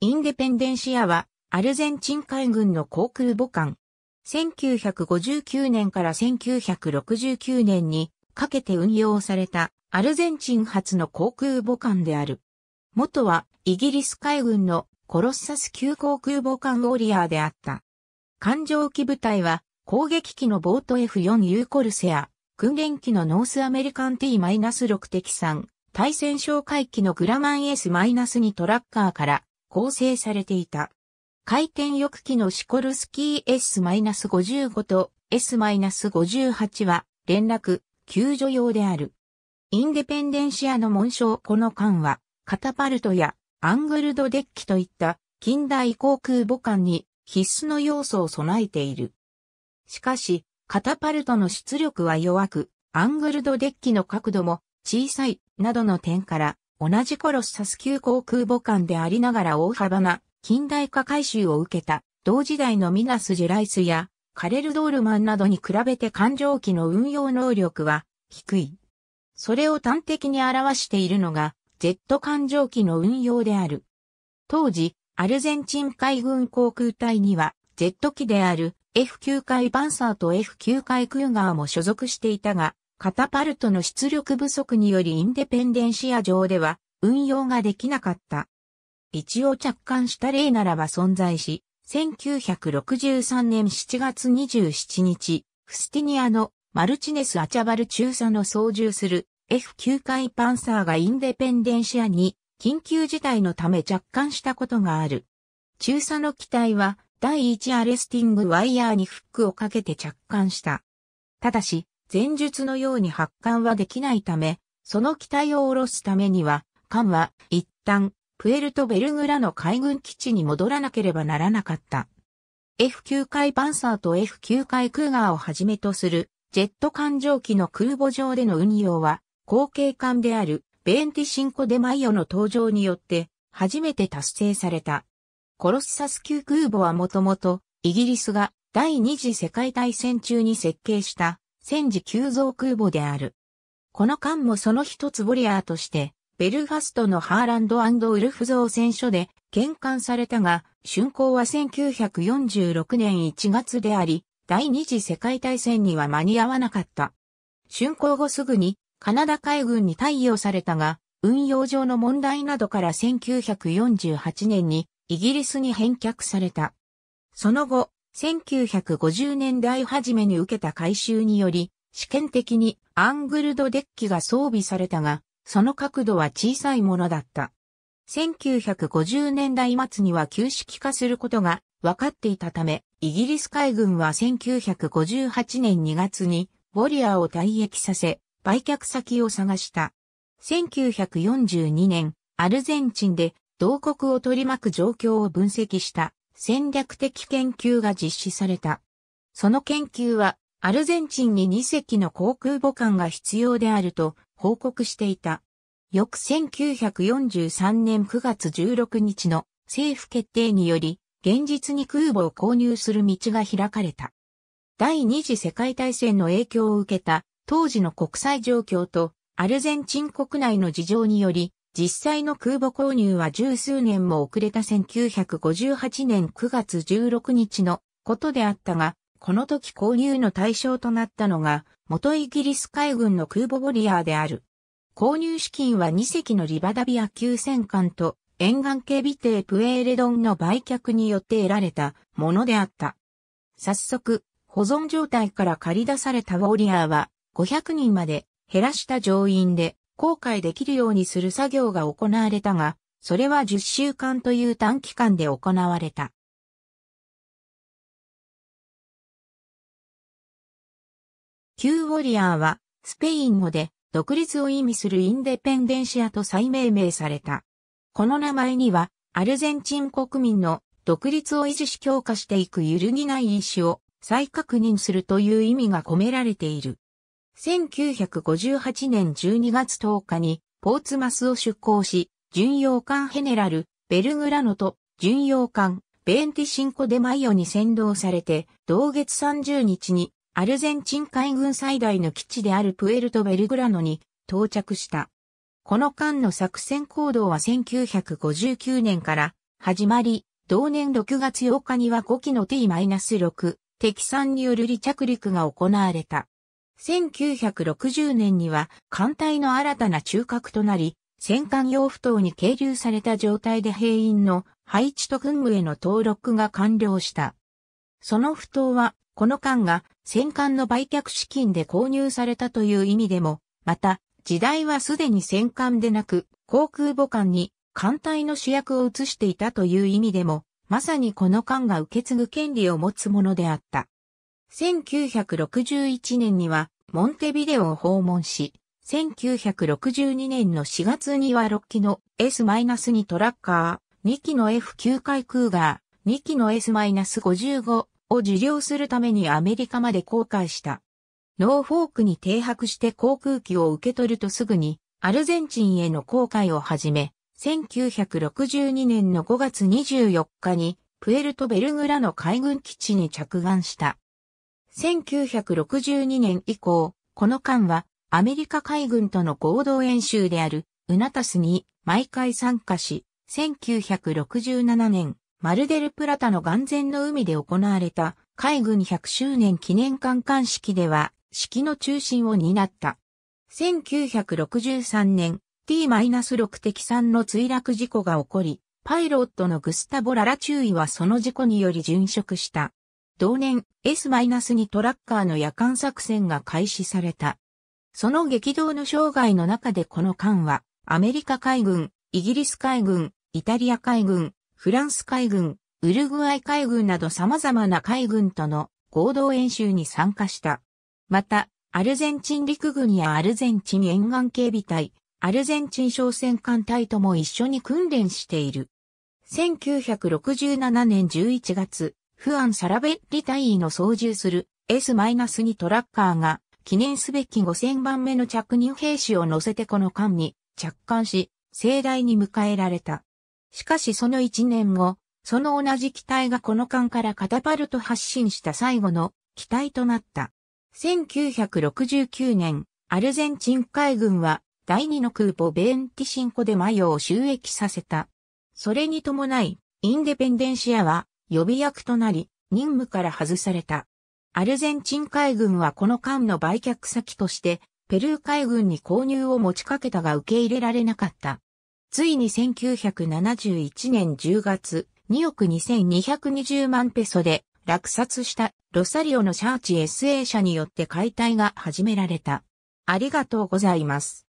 インデペンデンシアは、アルゼンチン海軍の航空母艦。1959年から1969年にかけて運用されたアルゼンチン発の航空母艦である。元はイギリス海軍のコロッサス級航空母艦ウォリアーであった。艦上機部隊は攻撃機のボート F4U コルセア、訓練機のノースアメリカン T-6 敵3、対戦哨戒機のグラマン S-2 トラッカーから構成されていた。回転翼機のシコルスキー S-55 と S-58 は連絡、救助用である。インデペンデンシアの紋章この艦は、カタパルトやアングルドデッキといった近代航空母艦に必須の要素を備えている。しかし、カタパルトの出力は弱く、アングルドデッキの角度も小さいなどの点から、同じ頃サス級航空母艦でありながら大幅な近代化改修を受けた同時代のミナス・ジュライスやカレル・ドールマンなどに比べて艦上機の運用能力は低い。それを端的に表しているのが Z 艦上機の運用である。当時、アルゼンチン海軍航空隊には Z 機である F 級海バンサーと F 級海クーガーも所属していたが、カタパルトの出力不足によりインデペンデンシア上では運用ができなかった。一応着艦した例ならば存在し、1963年7月27日、フスティニアのマルチネス・アチャバル中佐の操縦する F9 回パンサーがインデペンデンシアに緊急事態のため着艦したことがある。中佐の機体は第1アレスティングワイヤーにフックをかけて着艦した。ただし、前述のように発艦はできないため、その機体を下ろすためには、艦は一旦プエルトベルグラの海軍基地に戻らなければならなかった。F9 回パンサーと F9 回クーガーをはじめとするジェット艦蒸気の空母上での運用は、後継艦であるベンティシンコ・デマイオの登場によって初めて達成された。コロッサス級空母はもともとイギリスが第二次世界大戦中に設計した戦時急増空母である。この艦もその一つボリアーとして、ベルファストのハーランドウルフ造船所で玄関されたが、竣工は1946年1月であり、第二次世界大戦には間に合わなかった。竣工後すぐにカナダ海軍に対応されたが、運用上の問題などから1948年にイギリスに返却された。その後、1950年代初めに受けた改修により、試験的にアングルドデッキが装備されたが、その角度は小さいものだった。1950年代末には旧式化することが分かっていたため、イギリス海軍は1958年2月に、ウォリアーを退役させ、売却先を探した。1942年、アルゼンチンで同国を取り巻く状況を分析した。戦略的研究が実施された。その研究は、アルゼンチンに2隻の航空母艦が必要であると報告していた。翌1943年9月16日の政府決定により、現実に空母を購入する道が開かれた。第二次世界大戦の影響を受けた当時の国際状況とアルゼンチン国内の事情により実際の空母購入は十数年も遅れた1958年9月16日のことであったが、この時購入の対象となったのが、元イギリス海軍の空母ウォリアーである。購入資金は2隻のリバダビア級戦艦と沿岸警備艇プエーレドンの売却によって得られたものであった。早速、保存状態から借り出されたウォリアーは500人まで減らした乗員で公開できるようにする作業が行われたが、それは10週間という短期間で行われた。Q ウォリアーは、スペイン語で、独立を意味するインデペンデンシアと再命名された。この名前には、アルゼンチン国民の独立を維持し強化していく揺るぎない意志を再確認するという意味が込められている。1958年12月10日にポーツマスを出港し、巡洋艦ヘネラル、ベルグラノと巡洋艦ベンティシンコデマイオに先導されて、同月30日にアルゼンチン海軍最大の基地であるプエルトベルグラノに到着した。この間の作戦行動は1959年から始まり、同年6月8日には5機の T-6 敵3による離着陸が行われた。1960年には艦隊の新たな中核となり、戦艦用不等に係留された状態で兵員の配置と軍務への登録が完了した。その不等は、この艦が戦艦の売却資金で購入されたという意味でも、また、時代はすでに戦艦でなく、航空母艦に艦隊の主役を移していたという意味でも、まさにこの艦が受け継ぐ権利を持つものであった。1961年にはモンテビデオを訪問し、1962年の4月には6機の S-2 トラッカー、2機の F9 回クーガー、2機の S-55 を受領するためにアメリカまで航海した。ノーフォークに停泊して航空機を受け取るとすぐにアルゼンチンへの航海を始め、1962年の5月24日にプエルトベルグラの海軍基地に着岸した。1962年以降、この間はアメリカ海軍との合同演習であるウナタスに毎回参加し、1967年、マルデルプラタの眼前の海で行われた海軍100周年記念観艦式では、式の中心を担った。1963年、T-6 敵3の墜落事故が起こり、パイロットのグスタボ・ララ注意はその事故により殉職した。同年 S-2 トラッカーの夜間作戦が開始された。その激動の生涯の中でこの艦は、アメリカ海軍、イギリス海軍、イタリア海軍、フランス海軍、ウルグアイ海軍など様々な海軍との合同演習に参加した。また、アルゼンチン陸軍やアルゼンチン沿岸警備隊、アルゼンチン商船艦隊とも一緒に訓練している。1967年11月、フアン・サラベッリ大尉の操縦する S-2 トラッカーが記念すべき5000番目の着任兵士を乗せてこの艦に着艦し、盛大に迎えられた。しかしその1年後、その同じ機体がこの艦からカタパルト発進した最後の機体となった。1969年、アルゼンチン海軍は第2の空母ベンティシンコでマヨを収益させた。それに伴い、インデペンデンシアは予備役となり、任務から外された。アルゼンチン海軍はこの艦の売却先として、ペルー海軍に購入を持ちかけたが受け入れられなかった。ついに1971年10月、2億2220万ペソで落札したロサリオのシャーチ SA 社によって解体が始められた。ありがとうございます。